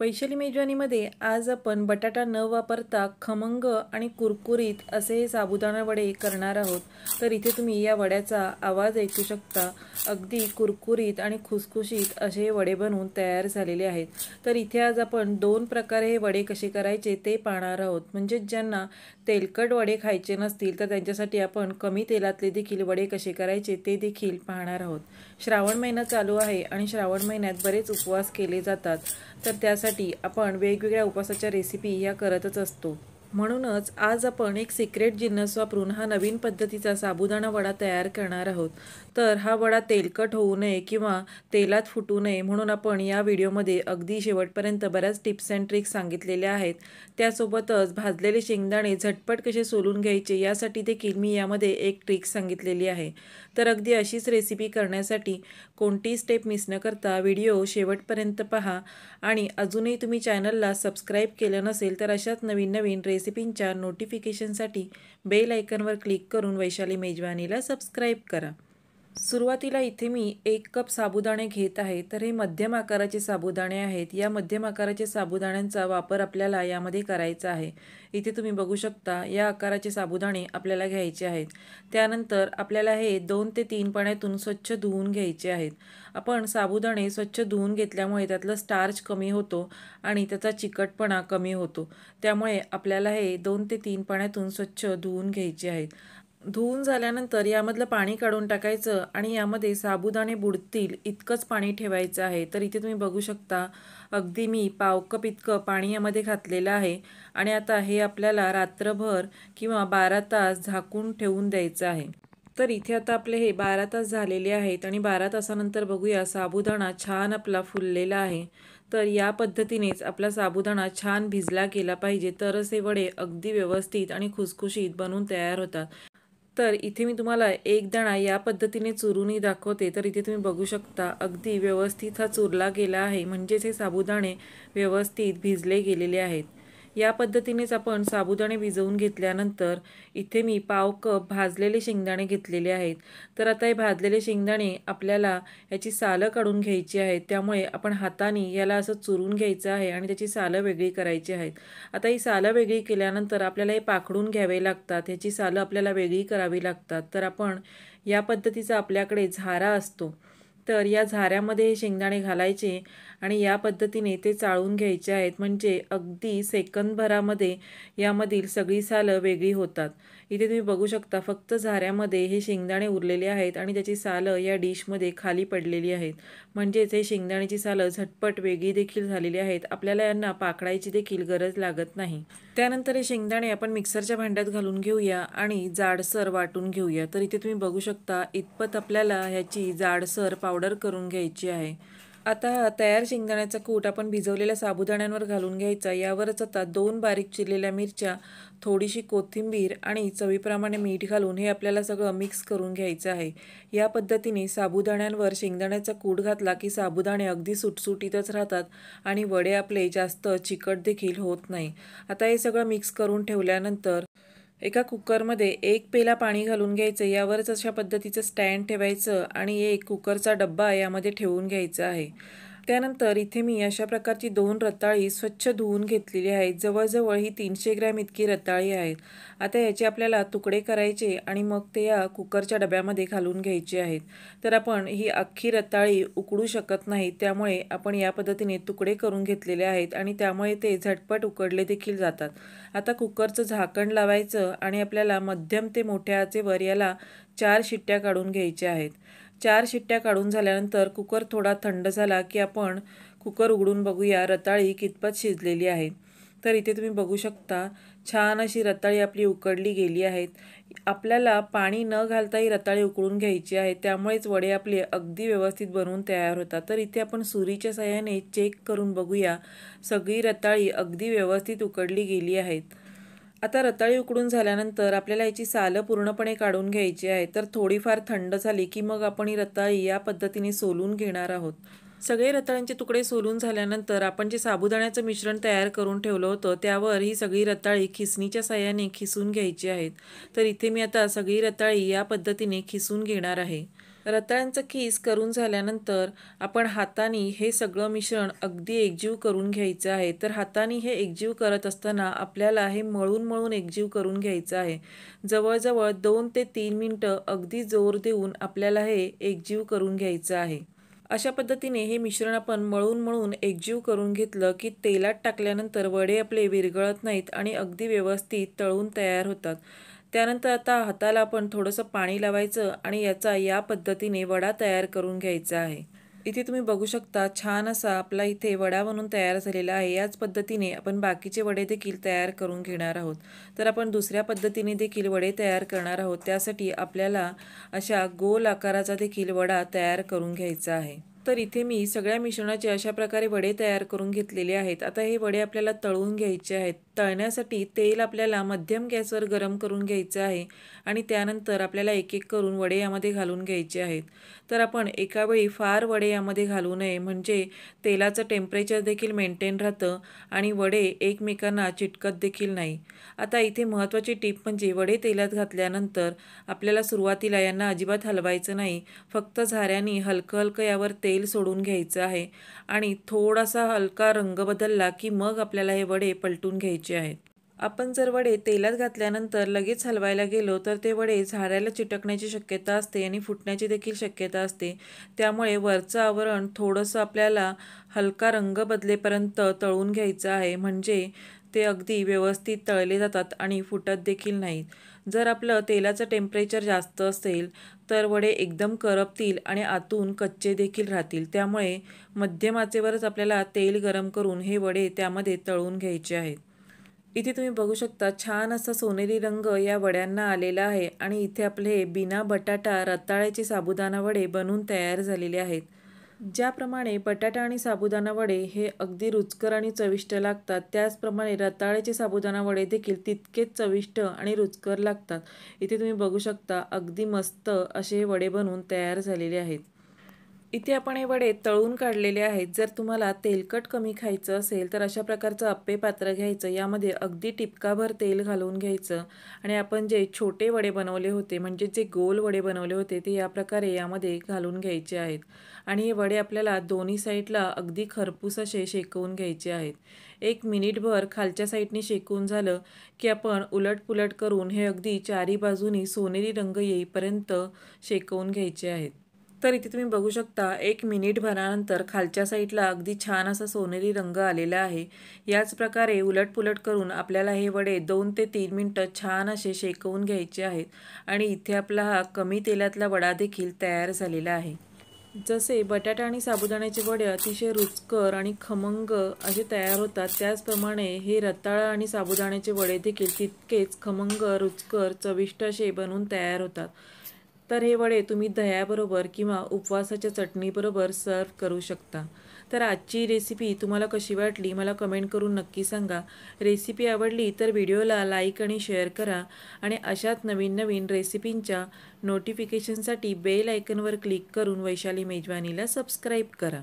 वैशाली मेजवानीमध्ये आज आपण बटाटा न वापरता खमंग आणि कुरकुरीत असे हे साबुदाणा वडे करणार आहोत तर इथे तुम्ही या वड्याचा आवाज ऐकू शकता अगदी कुरकुरीत आणि खुसखुशीत असे हे वडे बनवून तयार झालेले आहेत तर इथे आज आपण दोन प्रकारे हे वडे कसे करायचे ते पाहणार आहोत म्हणजे ज्यांना तेलकट वडे खायचे नसतील तर त्यांच्यासाठी आपण कमी तेलातले देखील वडे कसे करायचे ते देखील पाहणार आहोत श्रावण महिना चालू आहे आणि श्रावण महिन्यात बरेच उपवास केले जातात तर त्यासाठी करण्यासाठी आपण वेगवेगळ्या उपासाच्या रेसिपी या करतच असतो म्हणूनच आज आपण एक सिक्रेट जिन्नस वापरून हा नवीन पद्धतीचा साबुदाणा वडा तयार करणार आहोत तर हा वडा तेलकट होऊ नये किंवा तेलात फुटू नये म्हणून आपण या व्हिडिओमध्ये अगदी शेवटपर्यंत बऱ्याच टिप्स अँड ट्रिक्स सांगितलेल्या आहेत त्यासोबतच भाजलेले शेंगदाणे झटपट कसे सोलून घ्यायचे यासाठी देखील मी यामध्ये एक ट्रिक सांगितलेली आहे तर अगदी अशीच रेसिपी करण्यासाठी कोणती स्टेप मिस न करता व्हिडिओ शेवटपर्यंत पहा आणि अजूनही तुम्ही चॅनलला सबस्क्राईब केलं नसेल तर अशाच नवीन नवीन रेसिपी रेसिपींच्या नोटिफिकेशनसाठी बेल आयकनवर क्लिक करून वैशाली मेजवानीला सबस्क्राईब करा सुरुवातीला इथे मी एक कप साबुदाणे घेत आहे तर हे मध्यम आकाराचे साबुदाणे आहेत या मध्यम आकाराचे साबुदाण्यांचा वापर आपल्याला यामध्ये करायचा आहे इथे तुम्ही बघू शकता या आकाराचे साबुदाणे आपल्याला घ्यायचे आहेत त्यानंतर आपल्याला हे दोन ते तीन पाण्यातून स्वच्छ धुवून घ्यायचे आहेत आपण साबुदाणे स्वच्छ धुवून घेतल्यामुळे त्यातलं स्टार्च कमी होतो आणि त्याचा चिकटपणा कमी होतो त्यामुळे आपल्याला हे दोन ते तीन पाण्यातून स्वच्छ धुवून घ्यायचे आहेत धुवून झाल्यानंतर यामधलं पाणी काढून टाकायचं आणि यामध्ये साबुदाणे बुडतील इतकंच पाणी ठेवायचं आहे तर इथे तुम्ही बघू शकता अगदी मी पावकप कप इतकं पाणी यामध्ये घातलेलं आहे आणि आता हे आपल्याला रात्रभर किंवा बारा तास झाकून ठेवून द्यायचं आहे तर इथे आता आपले हे बारा तास झालेले आहेत आणि बारा तासानंतर बघूया साबुदाणा छान आपला फुललेला आहे तर या पद्धतीनेच आपला साबुदाणा छान भिजला गेला पाहिजे तरच हे वडे अगदी व्यवस्थित आणि खुसखुशीत बनून तयार होतात तर इथे मी तुम्हाला एक दणा या पद्धतीने चुरूनही दाखवते तर इथे तुम्ही बघू शकता अगदी व्यवस्थित हा चुरला गेला आहे म्हणजेच हे साबुदाणे व्यवस्थित भिजले गेलेले आहेत या पद्धतीनेच आपण साबुदाणे भिजवून घेतल्यानंतर इथे मी पाव कप भाजलेले शेंगदाणे घेतलेले आहेत तर आता हे भाजलेले शेंगदाणे आपल्याला याची सालं काढून घ्यायची आहेत त्यामुळे आपण हाताने याला असं चुरून घ्यायचं आहे आणि त्याची सालं वेगळी करायची आहेत आता ही सालं वेगळी केल्यानंतर आपल्याला हे पाखडून घ्यावे लागतात ह्याची सालं आपल्याला वेगळी करावी लागतात तर आपण या पद्धतीचा आपल्याकडे झारा असतो तर या झाऱ्यामध्ये हे शेंगदाणे घालायचे आणि या पद्धतीने ते चाळून घ्यायचे आहेत म्हणजे अगदी सेकंदभरामध्ये यामधील सगळी सालं वेगळी होतात इथे तुम्ही बघू शकता फक्त झाऱ्यामध्ये हे शेंगदाणे उरलेले आहेत आणि त्याची सालं या डिशमध्ये खाली पडलेली आहेत म्हणजेच हे शेंगदाण्याची सालं झटपट वेगळी देखील झालेली आहेत आपल्याला यांना पाकडायची देखील गरज लागत नाही त्यानंतर हे शेंगदाणे आपण मिक्सरच्या भांड्यात घालून घेऊया आणि जाडसर वाटून घेऊया तर इथे तुम्ही बघू शकता इतपत आपल्याला ह्याची जाडसर पावडर करून घ्यायची आहे आता तयार शेंगदाण्याचा कूट आपण भिजवलेल्या साबुदाण्यांवर घालून घ्यायचा यावरच आता दोन बारीक चिरलेल्या मिरच्या थोडीशी कोथिंबीर आणि चवीप्रमाणे मीठ घालून हे आपल्याला सगळं मिक्स करून घ्यायचं आहे या पद्धतीने साबुदाण्यांवर शेंगदाण्याचा कूट घातला की साबुदाणे अगदी सुटसुटीतच राहतात आणि वडे आपले जास्त चिकट देखील होत नाही आता हे सगळं मिक्स करून ठेवल्यानंतर एका कुकरमध्ये एक पेला पाणी घालून घ्यायचं यावरच अशा पद्धतीचं स्टँड ठेवायचं आणि एक कुकरचा डब्बा यामध्ये ठेवून घ्यायचा आहे त्यानंतर इथे मी अशा प्रकारची दोन रताळी स्वच्छ धुवून घेतलेली आहेत जवळजवळ ही तीनशे ग्रॅम इतकी रताळी आहेत आता याचे आपल्याला तुकडे करायचे आणि मग ते या कुकरच्या डब्यामध्ये घालून घ्यायचे आहेत तर आपण ही अख्खी रताळी उकडू शकत नाही त्यामुळे आपण या पद्धतीने तुकडे करून घेतलेले आहेत आणि त्यामुळे ते झटपट उकडले देखील जातात आता कुकरचं झाकण लावायचं आणि आपल्याला मध्यम ते मोठ्या आचेवर याला चार शिट्ट्या काढून घ्यायच्या आहेत चार शिट्ट्या काढून झाल्यानंतर कुकर थोडा थंड झाला की आपण कुकर उघडून बघूया रताळी कितपत शिजलेली आहे तर इथे तुम्ही बघू शकता छान अशी रताळी आपली उकडली गेली आहेत आपल्याला पाणी न घालता ही रताळी उकळून घ्यायची आहे त्यामुळेच वडे आपले अगदी व्यवस्थित बनवून तयार होतात तर इथे आपण सुरीच्या सहाय्याने चेक करून बघूया सगळी रताळी अगदी व्यवस्थित उकडली गेली आहेत आता रताळी उकडून झाल्यानंतर आपल्याला याची सालं पूर्णपणे काढून घ्यायची आहे तर थोडीफार थंड झाली की मग आपण ही रताळी या पद्धतीने सोलून घेणार आहोत सगळे रताळ्यांचे तुकडे सोलून झाल्यानंतर आपण जे साबुदाण्याचं मिश्रण तयार करून ठेवलं होतं त्यावर ही सगळी रताळी खिसणीच्या साह्याने खिसून घ्यायची आहेत तर इथे मी आता सगळी रताळी या पद्धतीने खिसून घेणार आहे रताळ्यांचं खीस करून झाल्यानंतर आपण हाताने हे सगळं मिश्रण अगदी एकजीव करून घ्यायचं आहे तर हाताने हे एकजीव करत असताना आपल्याला हे मळून मळून एकजीव करून घ्यायचं आहे जवळजवळ दोन ते तीन मिनटं अगदी जोर देऊन आपल्याला हे एकजीव करून घ्यायचं आहे अशा पद्धतीने हे मिश्रण आपण मळून मळून एकजीव करून घेतलं की तेलात टाकल्यानंतर वडे आपले विरघळत नाहीत आणि अगदी व्यवस्थित तळून तयार होतात त्यानंतर आता हाताला आपण थोडंसं पाणी लावायचं आणि याचा या पद्धतीने वडा तयार करून घ्यायचा आहे इथे तुम्ही बघू शकता छान असा आपला इथे वडा बनून तयार झालेला आहे याच पद्धतीने आपण बाकीचे वडे देखील तयार करून घेणार आहोत तर आपण दुसऱ्या पद्धतीने देखील वडे तयार करणार आहोत त्यासाठी आपल्याला अशा गोल आकाराचा देखील वडा तयार करून घ्यायचा आहे तर इथे मी सगळ्या मिश्रणाचे अशा प्रकारे वडे तयार करून घेतलेले आहेत आता हे वडे आपल्याला तळून घ्यायचे आहेत तळण्यासाठी तेल आपल्याला मध्यम गॅसवर गरम करून घ्यायचं आहे आणि त्यानंतर आपल्याला एक एक करून वडे यामध्ये घालून घ्यायचे आहेत तर आपण एकावेळी फार वडे यामध्ये घालू नये म्हणजे तेलाचं टेम्परेचर देखील मेंटेन राहतं आणि वडे एकमेकांना चिटकत देखील नाही आता इथे महत्त्वाची टीप म्हणजे वडे तेलात घातल्यानंतर आपल्याला सुरुवातीला यांना अजिबात हलवायचं नाही फक्त झाऱ्यांनी हलकं हलकं यावर तेल तेल सोडून घ्यायचं आहे आणि थोडासा हलका रंग बदलला की मग आपल्याला हे वडे पलटून घ्यायचे आहेत आपण जर वडे तेलात घातल्यानंतर लगेच हलवायला गेलो तर ते वडे झाडाला चिटकण्याची शक्यता असते आणि फुटण्याची देखील शक्यता असते त्यामुळे वरचं आवरण थोडंसं आपल्याला हलका रंग बदलेपर्यंत तळून घ्यायचं आहे म्हणजे ते अगदी व्यवस्थित तळले जातात आणि फुटत देखील नाहीत जर आपलं तेलाचं टेम्परेचर जास्त असेल तर वडे एकदम करपतील आणि आतून कच्चे देखील राहतील त्यामुळे मध्यम आचेवरच आपल्याला तेल गरम करून हे वडे त्यामध्ये तळून घ्यायचे आहेत इथे तुम्ही बघू शकता छान असा सोनेरी रंग या वड्यांना आलेला आहे आणि इथे आपले बिना बटाटा रताळ्याचे साबुदाणा वडे बनवून तयार झालेले आहेत ज्याप्रमाणे बटाटा आणि साबुदाणा वडे हे अगदी रुचकर आणि चविष्ट लागतात त्याचप्रमाणे रताळ्याचे साबुदाणा वडे देखील तितकेच चविष्ट आणि रुचकर लागतात इथे तुम्ही बघू शकता अगदी मस्त असे वडे बनवून तयार झालेले आहेत इथे आपण हे वडे तळून काढलेले आहेत जर तुम्हाला तेलकट कमी खायचं असेल तर अशा प्रकारचं अप्पे पात्र घ्यायचं यामध्ये अगदी टिपकाभर तेल घालून घ्यायचं आणि आपण जे छोटे वडे बनवले होते म्हणजे जे गोल वडे बनवले होते ते या प्रकारे यामध्ये घालून घ्यायचे आहेत आणि हे वडे आपल्याला दोन्ही साईडला अगदी खरपूस असे शेकवून घ्यायचे आहेत एक मिनिटभर खालच्या साईडने शेकवून झालं की आपण उलटपुलट करून हे अगदी चारी बाजूनी सोनेरी रंग येईपर्यंत शेकवून घ्यायचे आहेत तर इथे तुम्ही बघू शकता एक मिनिट भरानंतर खालच्या साईडला अगदी छान असा सोनेरी रंग आलेला आहे याच प्रकारे उलटपुलट करून आपल्याला हे वडे दोन ते तीन मिनटं छान असे शेकवून घ्यायचे आहेत आणि इथे आपला हा कमी तेलातला वडा देखील तयार झालेला आहे जसे बटाटा आणि साबुदाण्याचे वडे अतिशय रुचकर आणि खमंग असे तयार होतात त्याचप्रमाणे हे रताळा आणि साबुदाण्याचे वडे देखील तितकेच खमंग रुचकर चविष्ट असे बनवून तयार होतात तर हे वडे तुम्ही दह्याबरोबर किंवा उपवासाच्या चटणीबरोबर सर्व करू शकता तर आजची रेसिपी तुम्हाला कशी वाटली मला कमेंट करून नक्की सांगा रेसिपी आवडली तर व्हिडिओला लाईक आणि शेअर करा आणि अशाच नवीन नवीन रेसिपींच्या नोटिफिकेशनसाठी बेल आयकनवर क्लिक करून वैशाली मेजवानीला सबस्क्राईब करा